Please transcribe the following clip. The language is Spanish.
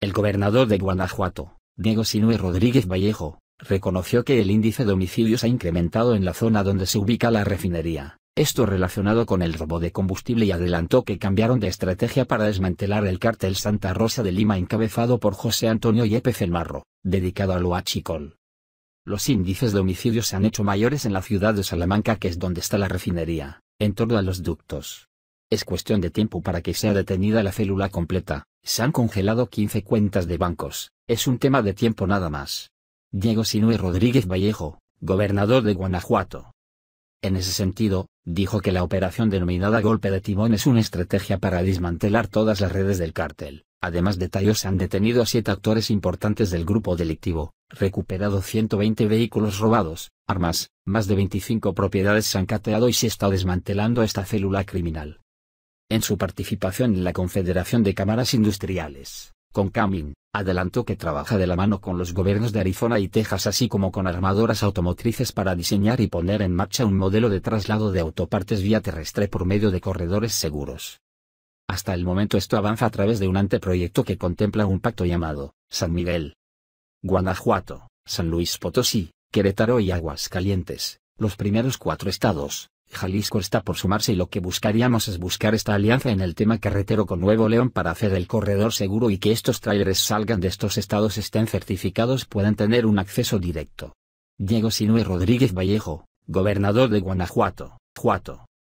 El gobernador de Guanajuato, Diego Sinue Rodríguez Vallejo, reconoció que el índice de homicidios ha incrementado en la zona donde se ubica la refinería, esto relacionado con el robo de combustible y adelantó que cambiaron de estrategia para desmantelar el cártel Santa Rosa de Lima encabezado por José Antonio Yepes El Marro, dedicado a huachicol. Los índices de homicidios se han hecho mayores en la ciudad de Salamanca que es donde está la refinería, en torno a los ductos. Es cuestión de tiempo para que sea detenida la célula completa. Se han congelado 15 cuentas de bancos, es un tema de tiempo nada más. Diego Sinue Rodríguez Vallejo, gobernador de Guanajuato. En ese sentido, dijo que la operación denominada Golpe de Timón es una estrategia para desmantelar todas las redes del cártel. Además detalló se han detenido a siete actores importantes del grupo delictivo, recuperado 120 vehículos robados, armas, más de 25 propiedades se han cateado y se está desmantelando esta célula criminal. En su participación en la Confederación de Cámaras Industriales, con Camin, adelantó que trabaja de la mano con los gobiernos de Arizona y Texas así como con armadoras automotrices para diseñar y poner en marcha un modelo de traslado de autopartes vía terrestre por medio de corredores seguros. Hasta el momento esto avanza a través de un anteproyecto que contempla un pacto llamado San Miguel, Guanajuato, San Luis Potosí, Querétaro y Aguascalientes, los primeros cuatro estados, Jalisco está por sumarse y lo que buscaríamos es buscar esta alianza en el tema carretero con Nuevo León para hacer el corredor seguro y que estos trailers salgan de estos estados estén certificados puedan tener un acceso directo. Diego Sinue Rodríguez Vallejo, gobernador de Guanajuato, Juato.